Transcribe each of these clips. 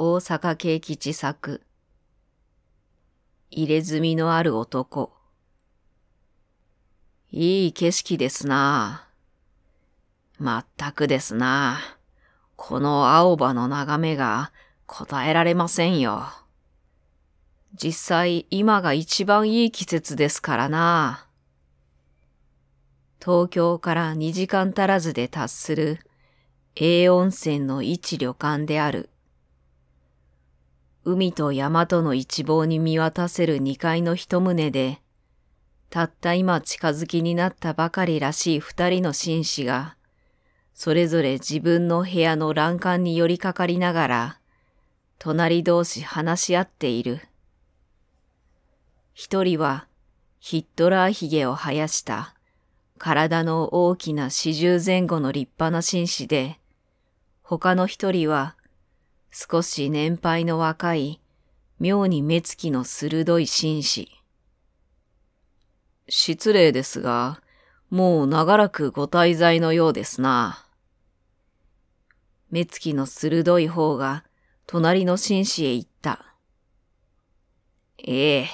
大阪慶吉作。入れ墨のある男。いい景色ですなまったくですなこの青葉の眺めが答えられませんよ。実際今が一番いい季節ですからな東京から2時間足らずで達する A 温泉の一旅館である。海と山との一望に見渡せる二階の一棟で、たった今近づきになったばかりらしい二人の紳士が、それぞれ自分の部屋の欄干に寄りかかりながら、隣同士話し合っている。一人はヒットラー髭を生やした体の大きな四十前後の立派な紳士で、他の一人は少し年配の若い、妙に目つきの鋭い紳士。失礼ですが、もう長らくご滞在のようですな。目つきの鋭い方が、隣の紳士へ行った。ええ、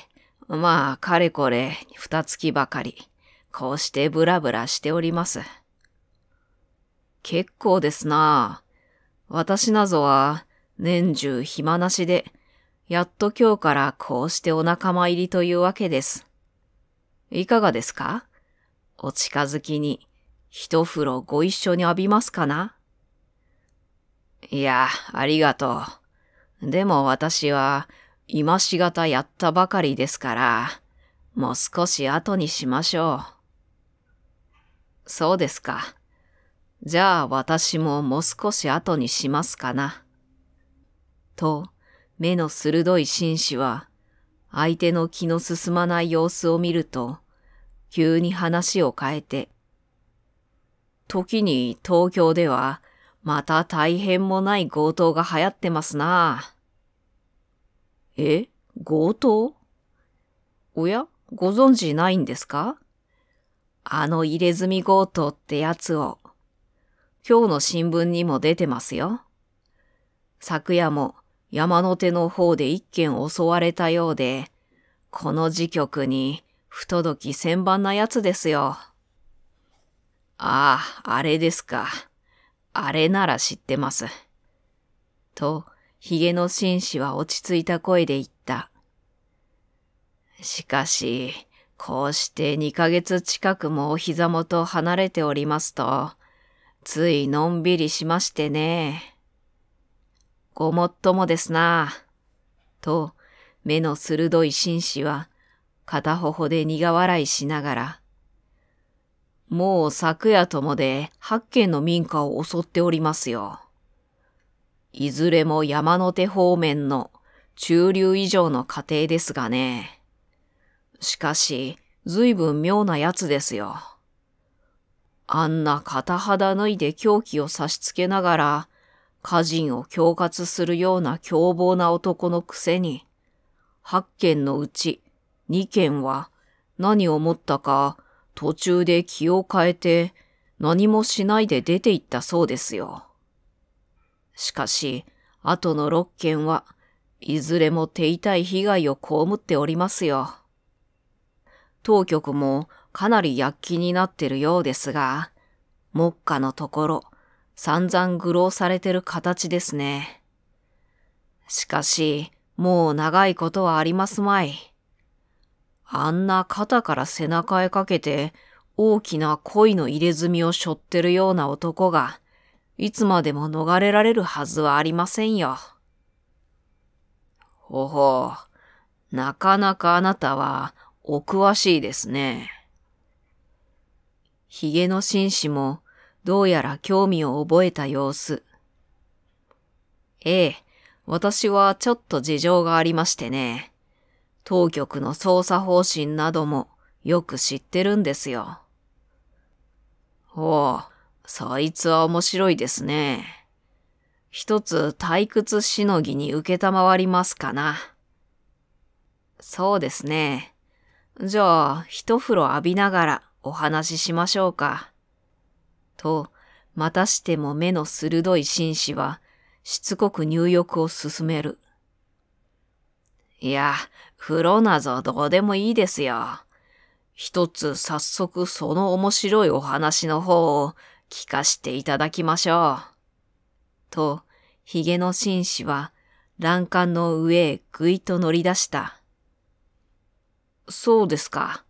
まあ、かれこれ、二月ばかり、こうしてブラブラしております。結構ですな。私なぞは、年中暇なしで、やっと今日からこうしてお仲間入りというわけです。いかがですかお近づきに一風呂ご一緒に浴びますかないや、ありがとう。でも私は今しがたやったばかりですから、もう少し後にしましょう。そうですか。じゃあ私ももう少し後にしますかな。と、目の鋭い紳士は、相手の気の進まない様子を見ると、急に話を変えて、時に東京では、また大変もない強盗が流行ってますな。え強盗おやご存知ないんですかあの入れ墨強盗ってやつを。今日の新聞にも出てますよ。昨夜も山の手の方で一件襲われたようで、この時局に不届き千番なやつですよ。ああ、あれですか。あれなら知ってます。と、ヒゲの紳士は落ち着いた声で言った。しかし、こうして2ヶ月近くもお膝元離れておりますと、ついのんびりしましてね。ごもっともですなと、目の鋭い紳士は、片頬で苦笑いしながら、もう昨夜ともで八軒の民家を襲っておりますよ。いずれも山の手方面の中流以上の家庭ですがね。しかし、随分妙なやつですよ。あんな片肌脱いで凶器を差し付けながら、家人を恐喝するような凶暴な男のくせに、八件のうち2件は何を思ったか途中で気を変えて何もしないで出て行ったそうですよ。しかし、後の六件はいずれも手痛い被害を被っておりますよ。当局もかなり躍起になってるようですが、目下のところ、散々愚弄されてる形ですね。しかし、もう長いことはありますまい。あんな肩から背中へかけて大きな恋の入れ墨を背負ってるような男が、いつまでも逃れられるはずはありませんよ。ほほう、なかなかあなたはお詳しいですね。髭の紳士もどうやら興味を覚えた様子。ええ、私はちょっと事情がありましてね。当局の捜査方針などもよく知ってるんですよ。ほう、そいつは面白いですね。一つ退屈しのぎに受けたまわりますかな。そうですね。じゃあ、一風呂浴びながらお話ししましょうか。と、またしても目の鋭い紳士は、しつこく入浴を進める。いや、風呂なぞどうでもいいですよ。一つ早速その面白いお話の方を聞かしていただきましょう。と、髭の紳士は欄干の上へぐいと乗り出した。そうですか。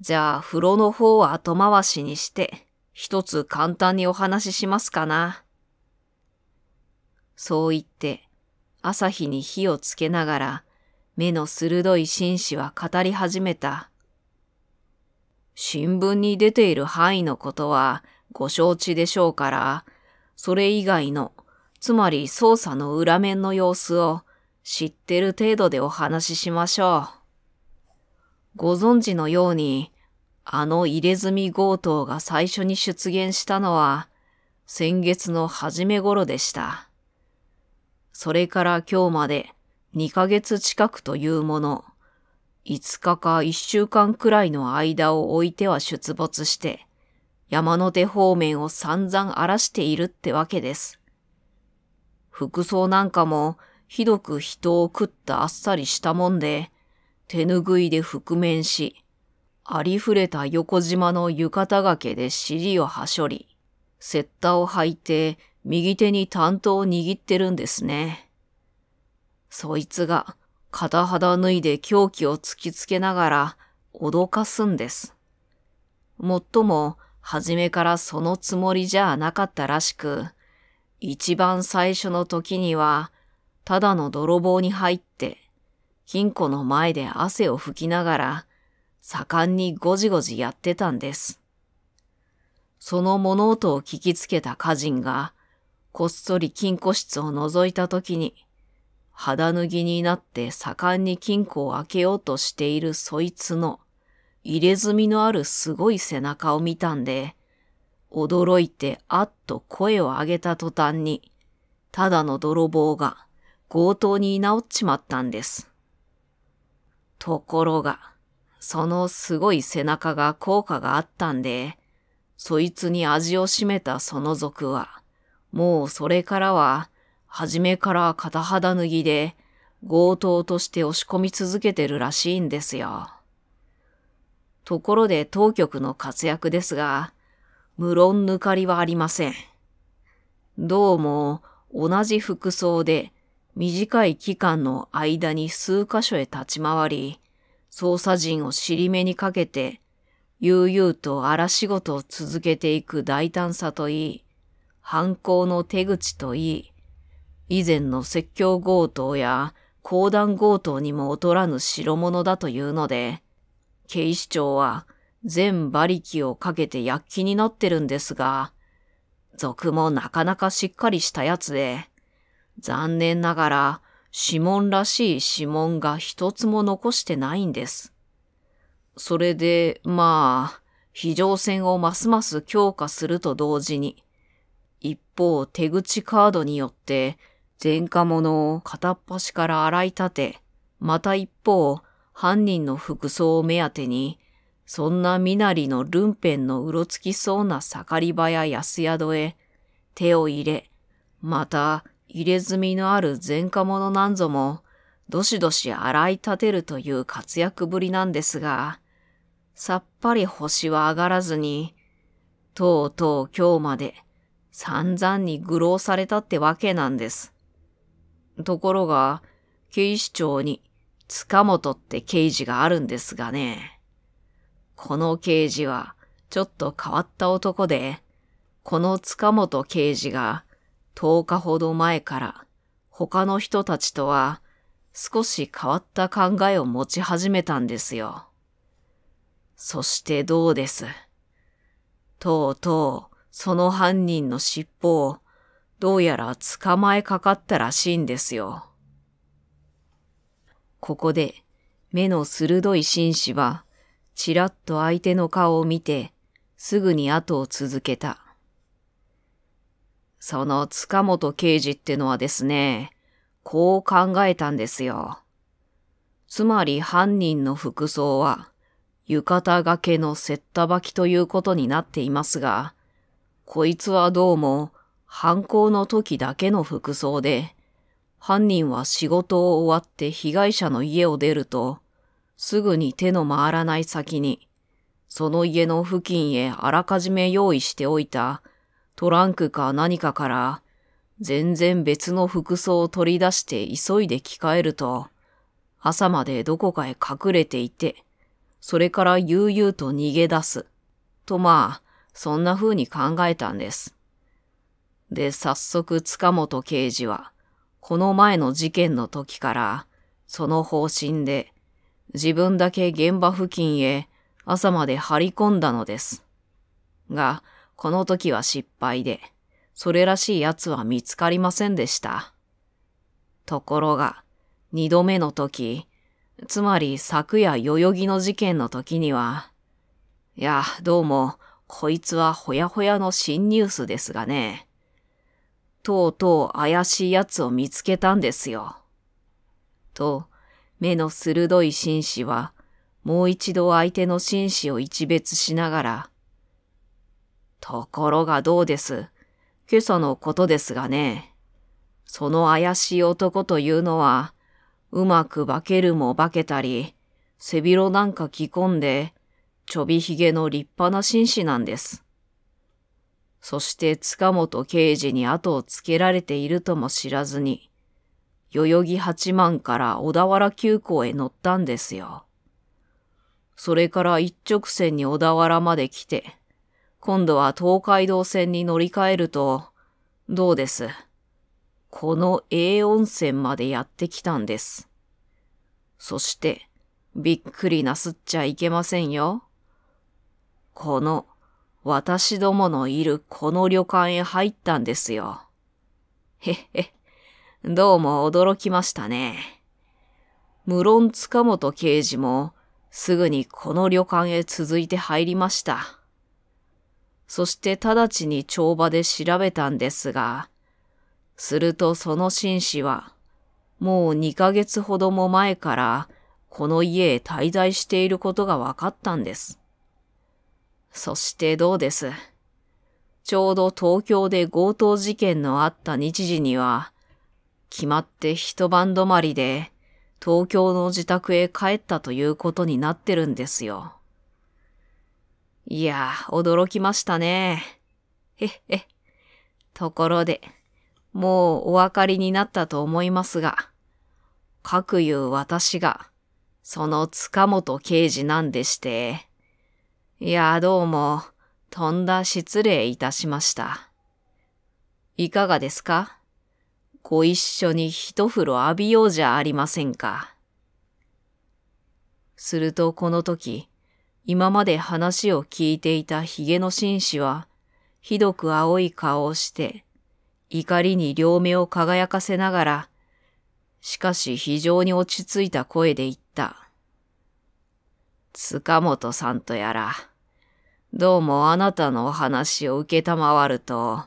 じゃあ風呂の方は後回しにして、一つ簡単にお話ししますかな。そう言って、朝日に火をつけながら、目の鋭い紳士は語り始めた。新聞に出ている範囲のことはご承知でしょうから、それ以外の、つまり捜査の裏面の様子を知ってる程度でお話ししましょう。ご存知のように、あの入れ墨強盗が最初に出現したのは、先月の初め頃でした。それから今日まで2ヶ月近くというもの、5日か1週間くらいの間を置いては出没して、山の手方面を散々荒らしているってわけです。服装なんかもひどく人を食ったあっさりしたもんで、手ぬぐいで覆面し、ありふれた横島の浴衣掛けで尻をはしょり、セッタを履いて右手に担当を握ってるんですね。そいつが片肌脱いで狂気を突きつけながら脅かすんです。もっとも、初めからそのつもりじゃなかったらしく、一番最初の時には、ただの泥棒に入って、金庫の前で汗を拭きながら、盛んにごじごじやってたんです。その物音を聞きつけた家人が、こっそり金庫室を覗いたときに、肌脱ぎになって盛んに金庫を開けようとしているそいつの入れ墨のあるすごい背中を見たんで、驚いてあっと声を上げた途端に、ただの泥棒が強盗に居直っちまったんです。ところが、そのすごい背中が効果があったんで、そいつに味を占めたその族は、もうそれからは、初めから片肌脱ぎで、強盗として押し込み続けてるらしいんですよ。ところで当局の活躍ですが、無論抜かりはありません。どうも同じ服装で短い期間の間に数箇所へ立ち回り、捜査陣を尻目にかけて、悠々と荒仕事を続けていく大胆さといい、犯行の手口といい、以前の説教強盗や公団強盗にも劣らぬ代物だというので、警視庁は全馬力をかけて躍起になってるんですが、賊もなかなかしっかりしたやつで、残念ながら指紋らしい指紋が一つも残してないんです。それで、まあ、非常線をますます強化すると同時に、一方手口カードによって前科者を片っ端から洗い立て、また一方犯人の服装を目当てに、そんな身なりのルンペンのうろつきそうな盛り場や安宿へ手を入れ、また入れ墨のある前科者なんぞも、どしどし洗い立てるという活躍ぶりなんですが、さっぱり星は上がらずに、とうとう今日まで散々に愚弄されたってわけなんです。ところが、警視庁に塚本って刑事があるんですがね。この刑事はちょっと変わった男で、この塚本刑事が10日ほど前から他の人たちとは少し変わった考えを持ち始めたんですよ。そしてどうです。とうとうその犯人の尻尾をどうやら捕まえかかったらしいんですよ。ここで目の鋭い紳士はちらっと相手の顔を見てすぐに後を続けた。その塚本刑事ってのはですね、こう考えたんですよ。つまり犯人の服装は、浴衣掛けのせったばきということになっていますが、こいつはどうも犯行の時だけの服装で、犯人は仕事を終わって被害者の家を出ると、すぐに手の回らない先に、その家の付近へあらかじめ用意しておいたトランクか何かから全然別の服装を取り出して急いで着替えると、朝までどこかへ隠れていて、それから悠々と逃げ出す。とまあ、そんな風に考えたんです。で、早速塚本刑事は、この前の事件の時から、その方針で、自分だけ現場付近へ朝まで張り込んだのです。が、この時は失敗で、それらしい奴は見つかりませんでした。ところが、二度目の時、つまり昨夜代々木の事件の時には、いや、どうも、こいつはほやほやの新ニュースですがね。とうとう怪しい奴を見つけたんですよ。と、目の鋭い紳士は、もう一度相手の紳士を一別しながら、ところがどうです。今朝のことですがね。その怪しい男というのは、うまく化けるも化けたり、背広なんか着込んで、ちょびひげの立派な紳士なんです。そして塚本刑事に後をつけられているとも知らずに、代々木八幡から小田原急行へ乗ったんですよ。それから一直線に小田原まで来て、今度は東海道線に乗り換えると、どうですこの A 温泉までやってきたんです。そして、びっくりなすっちゃいけませんよ。この、私どものいるこの旅館へ入ったんですよ。へっへ、どうも驚きましたね。無論塚本刑事も、すぐにこの旅館へ続いて入りました。そして直ちに帳場で調べたんですが、するとその紳士は、もう2ヶ月ほども前からこの家へ滞在していることが分かったんです。そしてどうです。ちょうど東京で強盗事件のあった日時には、決まって一晩止まりで東京の自宅へ帰ったということになってるんですよ。いや驚きましたね。へっへ。ところで、もうお分かりになったと思いますが、各言う私が、その塚本刑事なんでして、いやどうも、とんだ失礼いたしました。いかがですかご一緒に一風呂浴びようじゃありませんか。するとこの時、今まで話を聞いていたヒゲの紳士は、ひどく青い顔をして、怒りに両目を輝かせながら、しかし非常に落ち着いた声で言った。塚本さんとやら、どうもあなたのお話を受けたまわると、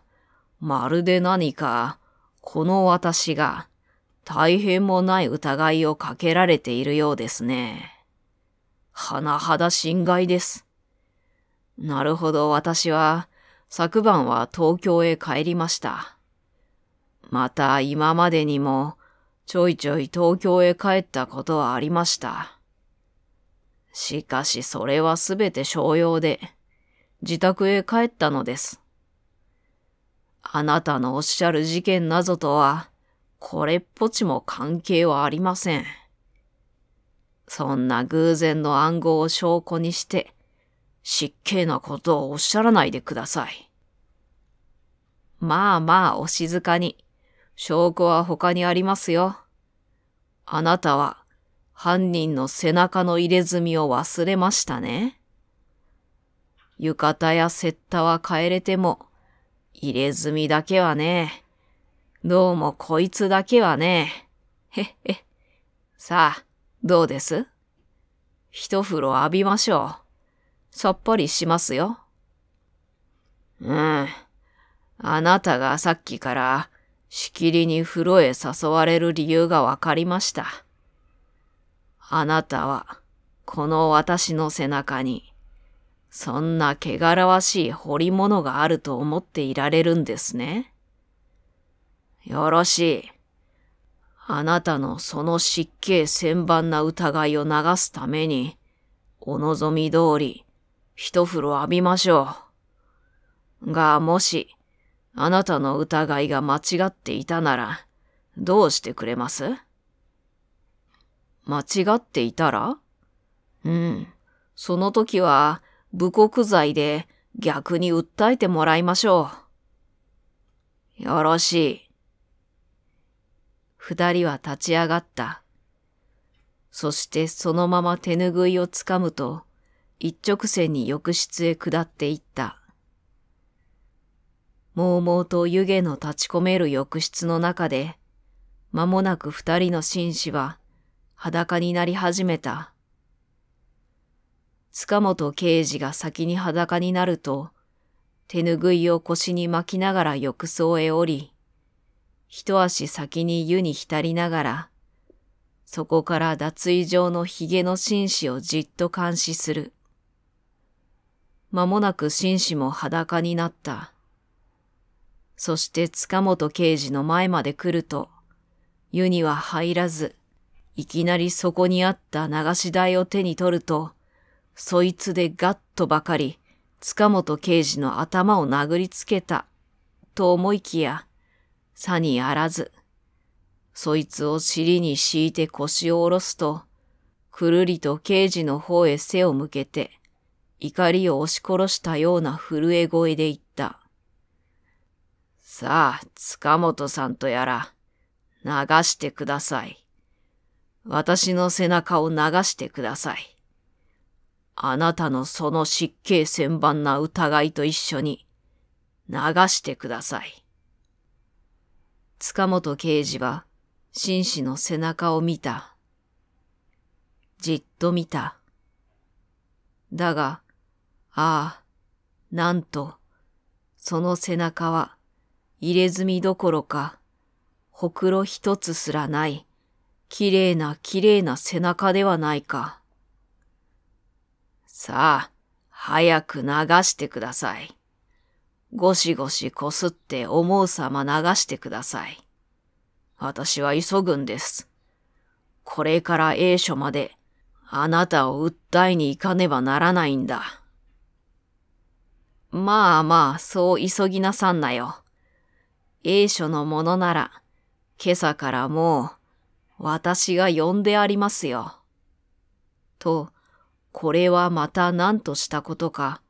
まるで何か、この私が、大変もない疑いをかけられているようですね。甚だ心外です。なるほど、私は、昨晩は東京へ帰りました。また今までにも、ちょいちょい東京へ帰ったことはありました。しかしそれはすべて商用で、自宅へ帰ったのです。あなたのおっしゃる事件などとは、これっぽちも関係はありません。そんな偶然の暗号を証拠にして、失敬なことをおっしゃらないでください。まあまあお静かに。証拠は他にありますよ。あなたは犯人の背中の入れ墨を忘れましたね。浴衣やセッタは変えれても、入れ墨だけはね、どうもこいつだけはね、へっへ、さあ、どうです一風呂浴びましょう。さっぱりしますよ。うん。あなたがさっきからしきりに風呂へ誘われる理由がわかりました。あなたはこの私の背中にそんな汚らわしい彫り物があると思っていられるんですね。よろしい。あなたのその失敬千盤な疑いを流すために、お望み通り、一風呂浴びましょう。が、もし、あなたの疑いが間違っていたなら、どうしてくれます間違っていたらうん。その時は、武国罪で逆に訴えてもらいましょう。よろしい。二人は立ち上がった。そしてそのまま手ぬぐいをつかむと、一直線に浴室へ下っていった。もうもうと湯気の立ち込める浴室の中で、間もなく二人の紳士は裸になり始めた。塚本刑事が先に裸になると、手ぬぐいを腰に巻きながら浴槽へ降り、一足先に湯に浸りながら、そこから脱衣状の髭の紳士をじっと監視する。間もなく紳士も裸になった。そして塚本刑事の前まで来ると、湯には入らず、いきなりそこにあった流し台を手に取ると、そいつでガッとばかり、塚本刑事の頭を殴りつけた、と思いきや、さにあらず、そいつを尻に敷いて腰を下ろすと、くるりと刑事の方へ背を向けて、怒りを押し殺したような震え声で言った。さあ、塚本さんとやら、流してください。私の背中を流してください。あなたのその失敬千万な疑いと一緒に流してください。塚本刑事は、紳士の背中を見た。じっと見た。だが、ああ、なんと、その背中は、入れ墨どころか、ほくろ一つすらない、綺麗な綺麗な背中ではないか。さあ、早く流してください。ゴシゴシこすって思うさま流してください。私は急ぐんです。これから A 書まであなたを訴えに行かねばならないんだ。まあまあ、そう急ぎなさんなよ。A 書のものなら、今朝からもう、私が呼んでありますよ。と、これはまた何としたことか、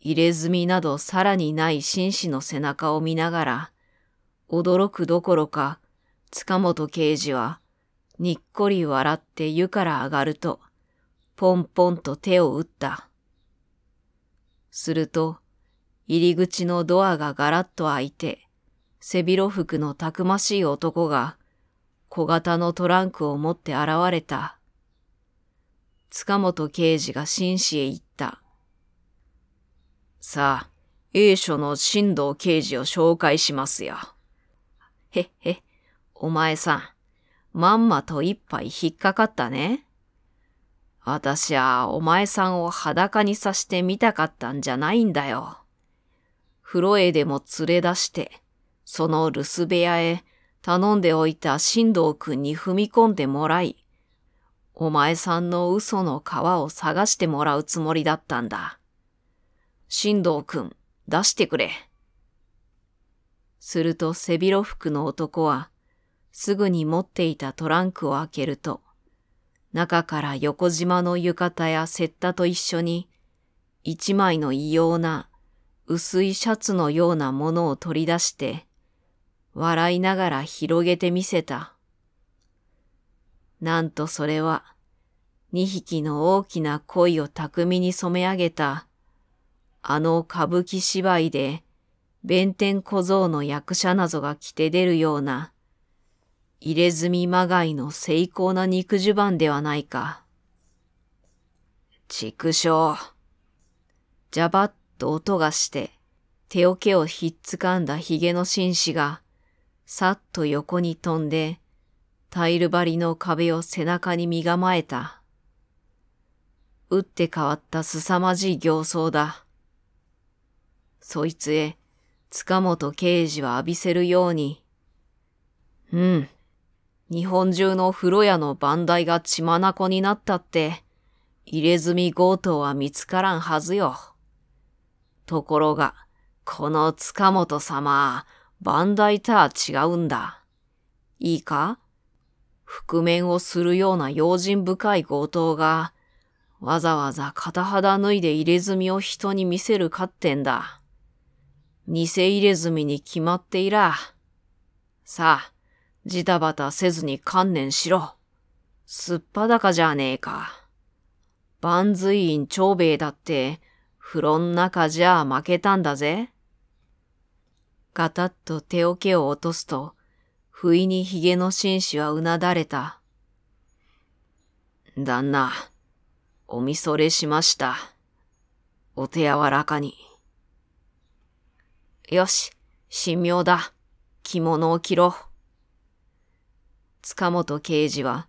入れ墨などさらにない紳士の背中を見ながら、驚くどころか、塚本刑事は、にっこり笑って湯から上がると、ポンポンと手を打った。すると、入り口のドアがガラッと開いて、背広服のたくましい男が、小型のトランクを持って現れた。塚本刑事が紳士へ行った。さあ、A 所の新藤刑事を紹介しますよ。へっへ、お前さん、まんまと一杯引っかかったね。私はお前さんを裸にさしてみたかったんじゃないんだよ。風呂へでも連れ出して、その留守部屋へ頼んでおいた新藤くんに踏み込んでもらい、お前さんの嘘の皮を探してもらうつもりだったんだ。新藤くん、出してくれ。すると背広服の男は、すぐに持っていたトランクを開けると、中から横縞の浴衣やセッタと一緒に、一枚の異様な薄いシャツのようなものを取り出して、笑いながら広げてみせた。なんとそれは、二匹の大きな鯉を巧みに染め上げたあの歌舞伎芝居で、弁天小僧の役者などが着て出るような、入れ墨まがいの精巧な肉襦袢ではないか。畜生。ジャバッと音がして、手桶をひっつかんだ髭の紳士が、さっと横に飛んで、タイル張りの壁を背中に身構えた。打って変わった凄まじい形相だ。そいつへ、塚本刑事は浴びせるように。うん。日本中の風呂屋の番台が血眼になったって、入れ墨強盗は見つからんはずよ。ところが、この塚本様、番台とは違うんだ。いいか覆面をするような用心深い強盗が、わざわざ片肌脱いで入れ墨を人に見せるかってんだ。偽入れ墨に決まっていら。さあ、ジタバタせずに観念しろ。すっぱだかじゃねえか。万随院長兵衛だって、風呂ん中じゃ負けたんだぜ。ガタッと手桶を落とすと、不意に髭の紳士はうなだれた。旦那、おみそれしました。お手柔らかに。よし、神妙だ。着物を着ろ。塚本刑事は、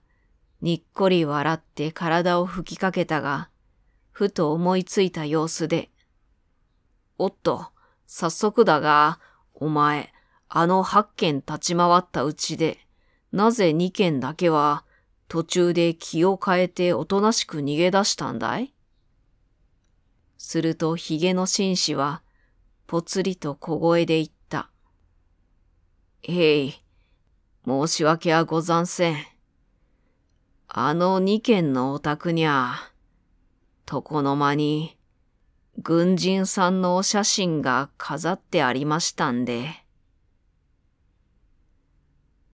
にっこり笑って体を吹きかけたが、ふと思いついた様子で、おっと、早速だが、お前、あの8件立ち回ったうちで、なぜ2件だけは途中で気を変えておとなしく逃げ出したんだいするとヒゲの紳士はぽつりと小声で言った。へい、申し訳はござんせん。あの二軒のお宅にゃ、床の間に、軍人さんのお写真が飾ってありましたんで。